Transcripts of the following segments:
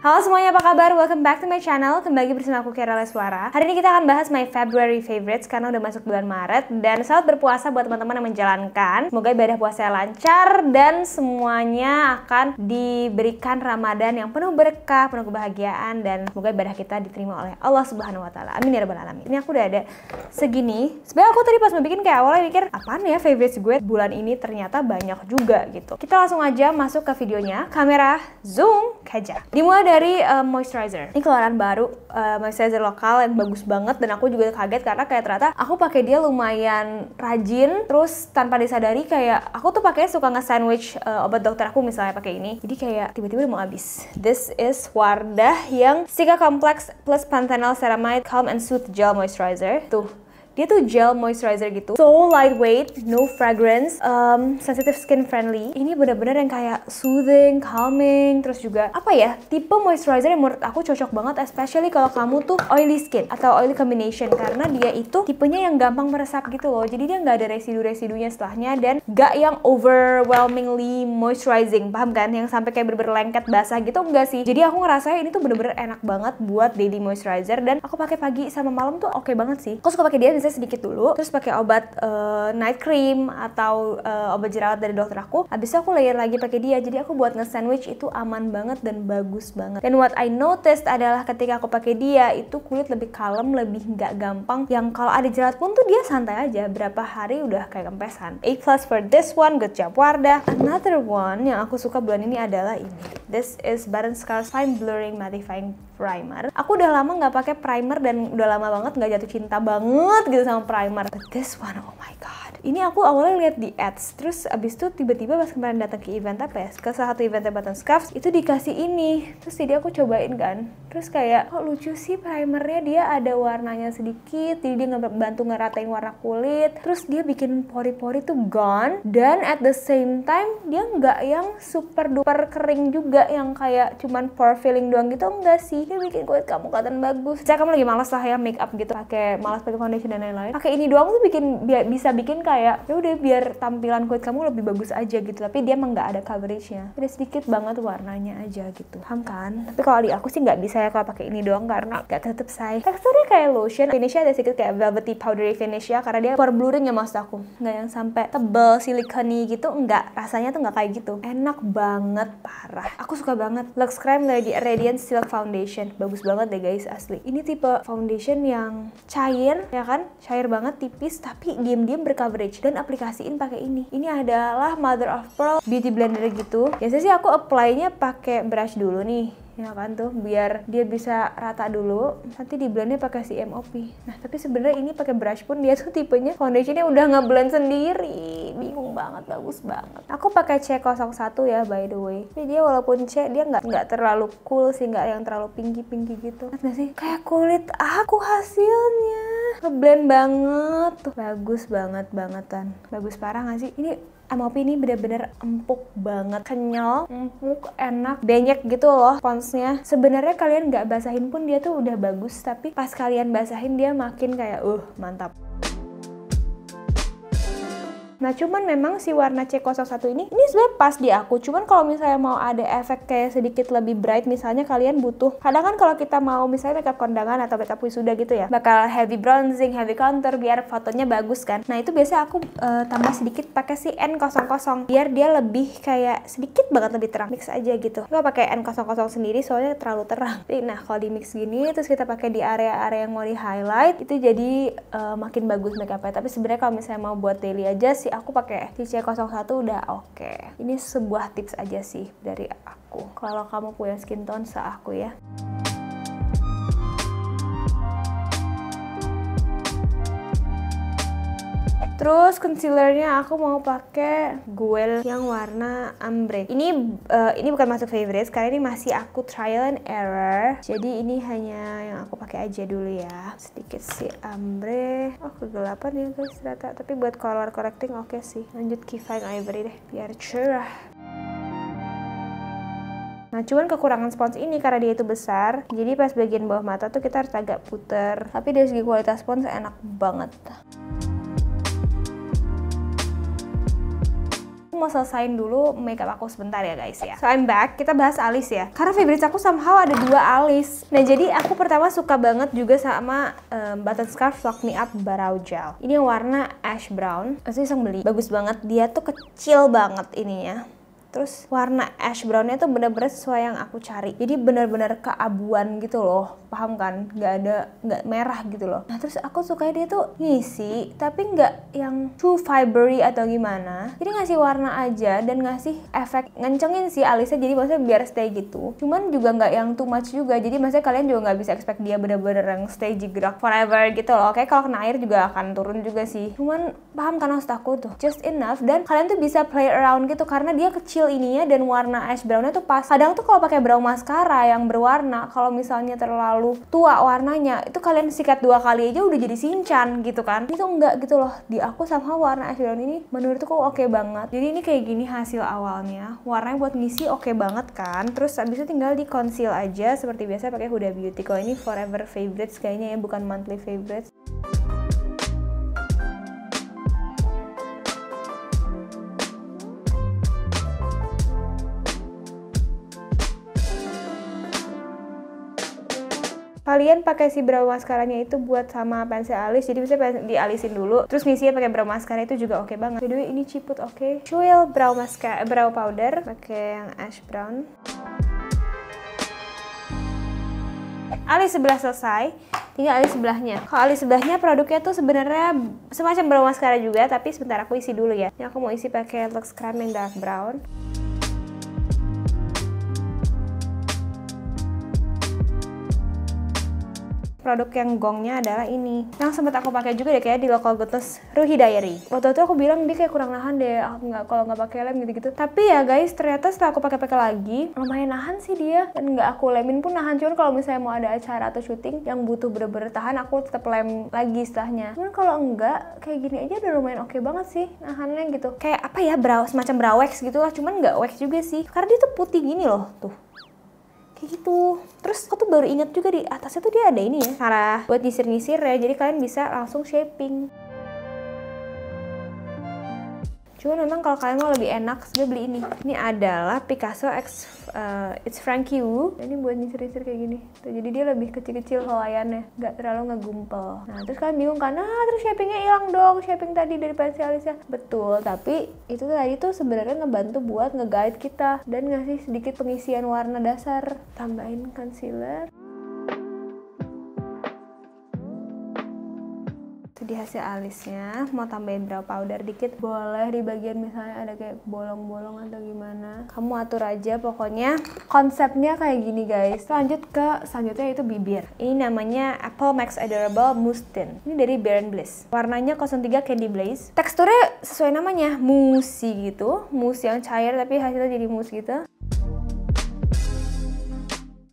Halo semuanya, apa kabar? Welcome back to my channel. Kembali bersama aku Kira Leswara. Hari ini kita akan bahas my February favorites karena udah masuk bulan Maret dan selamat berpuasa buat teman-teman yang menjalankan. Semoga ibadah puasa lancar dan semuanya akan diberikan Ramadan yang penuh berkah, penuh kebahagiaan dan semoga ibadah kita diterima oleh Allah Subhanahu wa taala. Amin ya rabbal alamin. Ini aku udah ada segini. Sebenarnya aku tadi pas mau bikin kayak awalnya mikir, apaan ya favorites gue bulan ini ternyata banyak juga gitu. Kita langsung aja masuk ke videonya. Kamera zoom kajak. Dimulai dari uh, moisturizer. Ini keluaran baru uh, moisturizer lokal yang bagus banget dan aku juga kaget karena kayak ternyata aku pakai dia lumayan rajin terus tanpa disadari kayak aku tuh pakai suka nge-sandwich uh, obat dokter aku misalnya pakai ini. Jadi kayak tiba-tiba mau habis. This is Wardah yang Sika Complex plus Panthenol Ceramide Calm and Soothe Gel Moisturizer. Tuh, dia tuh gel moisturizer gitu. So lightweight, no fragrance, um, sensitive skin friendly. Ini bener-bener yang kayak soothing, calming, terus juga apa ya? Tipe moisturizer yang menurut aku cocok banget especially kalau kamu tuh oily skin atau oily combination karena dia itu tipenya yang gampang meresap gitu loh. Jadi dia nggak ada residu-residunya setelahnya dan nggak yang overwhelmingly moisturizing. Paham kan? Yang sampai kayak bener-bener lengket basah gitu enggak sih. Jadi aku ngerasa ini tuh bener-bener enak banget buat daily moisturizer dan aku pakai pagi sama malam tuh oke okay banget sih. Aku suka pakai dia saya sedikit dulu, terus pakai obat uh, night cream atau uh, obat jerawat dari dokter aku. Habis aku layer lagi pakai dia. Jadi aku buat nge-sandwich itu aman banget dan bagus banget. Dan what I noticed adalah ketika aku pakai dia itu kulit lebih kalem, lebih nggak gampang. Yang kalau ada jerawat pun tuh dia santai aja. Berapa hari udah kayak kempesan. A plus for this one, good job Wardah. Another one yang aku suka bulan ini adalah ini. This is Baron Scar Fine Blurring Mattifying Primer. Aku udah lama nggak pakai primer dan udah lama banget nggak jatuh cinta banget gitu sama primer. But this one, oh my ini aku awalnya lihat di ads terus abis itu tiba-tiba pas kemarin datang ke event apa ya ke salah satu eventnya button scarf itu dikasih ini terus jadi aku cobain kan terus kayak kok lucu sih primernya dia ada warnanya sedikit jadi dia ngebantu ngeratain warna kulit terus dia bikin pori-pori tuh gone dan at the same time dia nggak yang super duper kering juga yang kayak cuman pore filling doang gitu enggak sih dia bikin kulit kamu kelihatan bagus saya kamu lagi malas lah ya make up gitu pakai malas pakai foundation dan lain-lain pakai ini doang tuh bikin bisa bikin kayak ya udah biar tampilan kulit kamu lebih bagus aja gitu tapi dia emang nggak ada coveragenya ada sedikit banget warnanya aja gitu paham kan tapi kalau di aku sih nggak bisa ya kalau pakai ini doang karena nggak tetep saya teksturnya kayak lotion finishnya ada sedikit kayak velvety powdery finish ya karena dia pore blurring ya maksud aku nggak yang sampai tebel silikoni gitu nggak rasanya tuh nggak kayak gitu enak banget parah aku suka banget Lux Crème dari Radiant Silk Foundation bagus banget deh guys asli ini tipe foundation yang cair ya kan cair banget tipis tapi diem-diem bercover coverage dan aplikasiin pakai ini ini adalah mother of pearl beauty blender gitu biasanya sih aku apply-nya pakai brush dulu nih ya kan tuh biar dia bisa rata dulu nanti di blendnya pakai si MOP nah tapi sebenarnya ini pakai brush pun dia tuh tipenya foundationnya udah ngeblend sendiri bingung banget bagus banget aku pakai C01 ya by the way jadi dia walaupun C dia nggak nggak terlalu cool sih nggak yang terlalu pinky pinky gitu nggak sih kayak kulit aku hasilnya ngeblend banget bagus banget bangetan bagus parah gak sih ini MOP ini bener-bener empuk banget kenyal empuk enak banyak gitu loh ponsnya sebenarnya kalian gak basahin pun dia tuh udah bagus tapi pas kalian basahin dia makin kayak uh mantap Nah, cuman memang si warna C01 ini, ini sebenarnya pas di aku. Cuman kalau misalnya mau ada efek kayak sedikit lebih bright, misalnya kalian butuh. Kadang kan kalau kita mau misalnya makeup kondangan atau makeup wisuda gitu ya, bakal heavy bronzing, heavy contour, biar fotonya bagus kan. Nah, itu biasanya aku uh, tambah sedikit pakai si N00, biar dia lebih kayak sedikit banget lebih terang. Mix aja gitu. Gak pakai N00 sendiri, soalnya terlalu terang. Nah, kalau di mix gini, terus kita pakai di area-area yang mau di highlight, itu jadi uh, makin bagus makeupnya. Tapi sebenarnya kalau misalnya mau buat daily aja, sih sih aku pakai TC01 udah oke. Okay. Ini sebuah tips aja sih dari aku. Kalau kamu punya skin tone seaku ya. Terus concealernya aku mau pakai Guel yang warna ambre. Ini uh, ini bukan masuk favorites karena ini masih aku trial and error. Jadi ini hanya yang aku pakai aja dulu ya. Sedikit si ambre. Oh kegelapan ya guys ternyata. Tapi buat color correcting oke okay sih. Lanjut Keyfine Ivory deh biar cerah. Nah, cuman kekurangan spons ini karena dia itu besar, jadi pas bagian bawah mata tuh kita harus agak puter. Tapi dari segi kualitas spons enak banget. mau selesain dulu makeup aku sebentar ya guys ya. So I'm back, kita bahas alis ya. Karena favorite aku somehow ada dua alis. Nah jadi aku pertama suka banget juga sama um, button scarf Lock Me Up Brow Gel. Ini yang warna ash brown. Aku iseng beli, bagus banget. Dia tuh kecil banget ininya terus warna ash brownnya tuh bener-bener sesuai yang aku cari jadi bener-bener keabuan gitu loh paham kan nggak ada nggak merah gitu loh nah terus aku suka dia tuh ngisi tapi gak yang too fibery atau gimana jadi ngasih warna aja dan ngasih efek ngencengin sih alisnya jadi maksudnya biar stay gitu cuman juga gak yang too much juga jadi maksudnya kalian juga gak bisa expect dia bener-bener yang stay jigrak forever gitu loh oke kalau kena air juga akan turun juga sih cuman paham kan maksud aku tuh just enough dan kalian tuh bisa play around gitu karena dia kecil kecil ininya dan warna ash brownnya tuh pas. Kadang tuh kalau pakai brow mascara yang berwarna, kalau misalnya terlalu tua warnanya, itu kalian sikat dua kali aja udah jadi sincan gitu kan. Itu enggak gitu loh. Di aku sama warna ash brown ini menurutku oke okay banget. Jadi ini kayak gini hasil awalnya. Warnanya buat ngisi oke okay banget kan. Terus abis itu tinggal di conceal aja seperti biasa pakai Huda Beauty. Kalau ini forever favorites kayaknya ya, bukan monthly favorites. kalian pakai si brow maskaranya itu buat sama pensil alis jadi bisa dialisin dulu terus ngisinya pakai brow maskara itu juga oke okay banget by ini ciput oke okay. brow mascara brow powder pakai yang ash brown alis sebelah selesai tinggal alis sebelahnya kalau alis sebelahnya produknya tuh sebenarnya semacam brow mascara juga tapi sebentar aku isi dulu ya ini aku mau isi pakai Lux cream yang dark brown produk yang gongnya adalah ini yang sempat aku pakai juga deh kayak di local goodness Ruhi Diary waktu itu aku bilang dia kayak kurang nahan deh aku ah, nggak kalau nggak pakai lem gitu-gitu tapi ya guys ternyata setelah aku pakai-pakai lagi lumayan nahan sih dia dan nggak aku lemin pun nahan cuman kalau misalnya mau ada acara atau syuting yang butuh bener-bener tahan aku tetap lem lagi setelahnya cuman kalau enggak kayak gini aja udah lumayan oke okay banget sih nahannya gitu kayak apa ya brow semacam brow wax gitu lah cuman nggak wax juga sih karena dia tuh putih gini loh tuh kayak gitu terus aku tuh baru ingat juga di atasnya tuh dia ada ini ya cara buat nyisir-nyisir ya jadi kalian bisa langsung shaping Cuma memang kalau kalian mau lebih enak, sudah beli ini. Ini adalah Picasso X uh, It's Frankie Wu. Ini buat nyisir-nyisir kayak gini. Tuh, jadi dia lebih kecil-kecil helaiannya, nggak terlalu ngegumpel. Nah, terus kalian bingung karena ah, terus shapingnya hilang dong, shaping tadi dari pensil alisnya. Betul, tapi itu tadi tuh sebenarnya ngebantu buat ngeguide kita dan ngasih sedikit pengisian warna dasar. Tambahin concealer. di hasil alisnya mau tambahin brow powder dikit boleh di bagian misalnya ada kayak bolong-bolong atau gimana kamu atur aja pokoknya konsepnya kayak gini guys lanjut ke selanjutnya itu bibir ini namanya Apple Max Adorable Mousse Tint ini dari Baron Bliss warnanya 03 Candy Blaze teksturnya sesuai namanya mousse gitu mousse yang cair tapi hasilnya jadi mousse gitu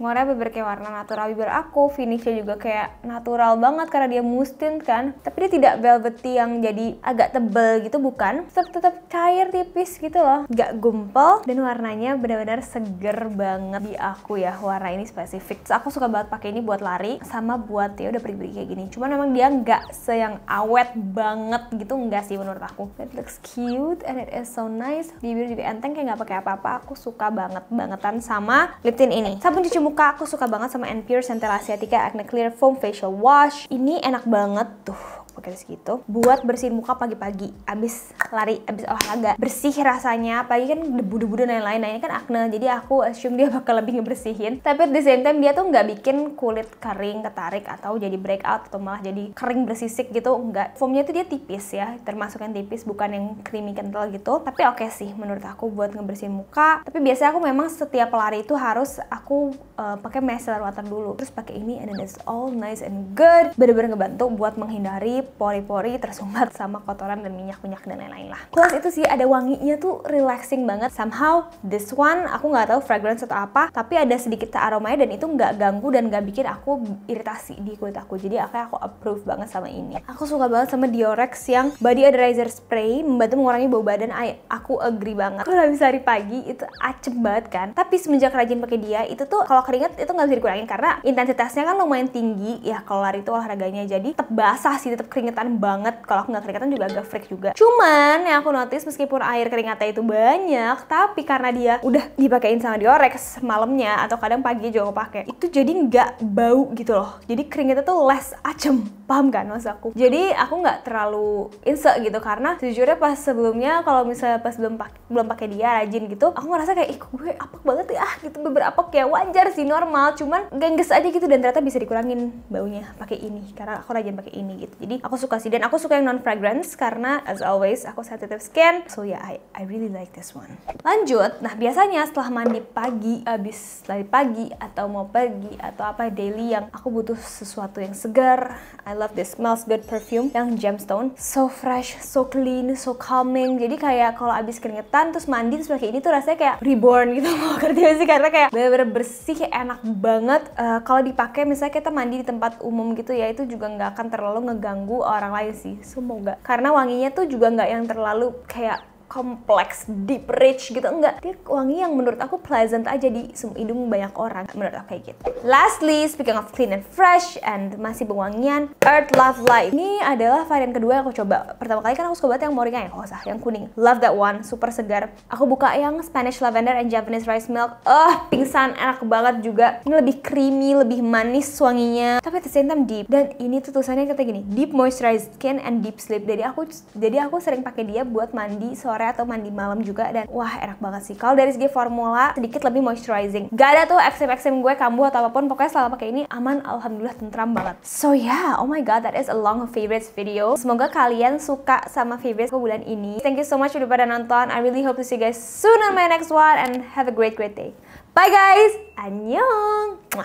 ngornya berbagai warna natural bibir aku finishnya juga kayak natural banget karena dia mustin kan tapi dia tidak velvety yang jadi agak tebel gitu bukan tetap tetap cair tipis gitu loh gak gumpel dan warnanya benar-benar seger banget di aku ya warna ini spesifik Terus aku suka banget pakai ini buat lari sama buat ya udah pergi-pergi kayak gini cuman memang dia nggak seyang awet banget gitu enggak sih menurut aku it looks cute and it is so nice bibir juga enteng kayak nggak pakai apa-apa aku suka banget bangetan sama lip tint ini sabun cuci muka aku suka banget sama N Pure Centella Asiatica Acne Clear Foam Facial Wash ini enak banget tuh pakai segitu buat bersihin muka pagi-pagi abis lari abis olahraga bersih rasanya pagi kan debu-debu dan lain-lain nah ini kan akne jadi aku assume dia bakal lebih ngebersihin tapi at the same time dia tuh nggak bikin kulit kering ketarik atau jadi breakout atau malah jadi kering bersisik gitu enggak foamnya tuh dia tipis ya termasuk yang tipis bukan yang creamy kental gitu tapi oke okay sih menurut aku buat ngebersihin muka tapi biasanya aku memang setiap lari itu harus aku uh, pakai micellar water dulu terus pakai ini and then it's all nice and good bener-bener ngebantu buat menghindari pori-pori tersumbat sama kotoran dan minyak-minyak dan lain-lain lah. Plus itu sih ada wanginya tuh relaxing banget. Somehow this one aku nggak tahu fragrance atau apa, tapi ada sedikit aromanya dan itu nggak ganggu dan nggak bikin aku iritasi di kulit aku. Jadi akhirnya aku approve banget sama ini. Aku suka banget sama Diorex yang body odorizer spray membantu mengurangi bau badan. I, aku agree banget. Kalau habis hari pagi itu acem banget kan. Tapi semenjak rajin pakai dia itu tuh kalau keringet itu nggak bisa dikurangin karena intensitasnya kan lumayan tinggi ya kalau lari itu olahraganya jadi tetap basah sih tetap kering keringetan banget kalau aku nggak keringetan juga agak freak juga cuman yang aku notice meskipun air keringatnya itu banyak tapi karena dia udah dipakein sama diorex malamnya atau kadang pagi juga aku pakai itu jadi nggak bau gitu loh jadi keringetnya tuh less acem paham kan mas aku jadi aku nggak terlalu insek gitu karena sejujurnya pas sebelumnya kalau misalnya pas belum pakai belum pakai dia rajin gitu aku ngerasa kayak ih gue apak banget ya gitu beberapa kayak wajar sih normal cuman gengges aja gitu dan ternyata bisa dikurangin baunya pakai ini karena aku rajin pakai ini gitu jadi Aku suka sih dan aku suka yang non fragrance karena as always aku sensitive skin. So yeah, I I really like this one. Lanjut, nah biasanya setelah mandi pagi, abis dari pagi atau mau pergi atau apa daily yang aku butuh sesuatu yang segar. I love this smells good perfume yang gemstone. So fresh, so clean, so calming. Jadi kayak kalau abis keringetan terus mandi terus pakai ini tuh rasanya kayak reborn gitu. Mau kerja sih karena kayak bener-bener bersih, enak banget. Uh, kalau dipakai misalnya kita mandi di tempat umum gitu ya itu juga nggak akan terlalu ngeganggu mengganggu orang lain sih semoga karena wanginya tuh juga nggak yang terlalu kayak kompleks, deep rich gitu enggak. Dia wangi yang menurut aku pleasant aja di hidung banyak orang menurut aku kayak gitu. Lastly, speaking of clean and fresh and masih pewangian, Earth Love Light. Ini adalah varian kedua yang aku coba. Pertama kali kan aku coba banget yang moringa yang kosa, yang kuning. Love that one, super segar. Aku buka yang Spanish Lavender and Japanese Rice Milk. Eh, oh, pingsan enak banget juga. Ini lebih creamy, lebih manis wanginya. Tapi at the same time deep. Dan ini tuh tulisannya kata gini, deep moisturized skin and deep sleep. Jadi aku jadi aku sering pakai dia buat mandi sore sore atau mandi malam juga dan wah enak banget sih. Kalau dari segi formula sedikit lebih moisturizing. Gak ada tuh eksim eksim gue kambuh atau apapun. Pokoknya selama pakai ini aman alhamdulillah tentram banget. So yeah, oh my god that is a long favorites video. Semoga kalian suka sama favorites gue bulan ini. Thank you so much udah pada nonton. I really hope to see you guys soon on my next one and have a great great day. Bye guys. Annyeong.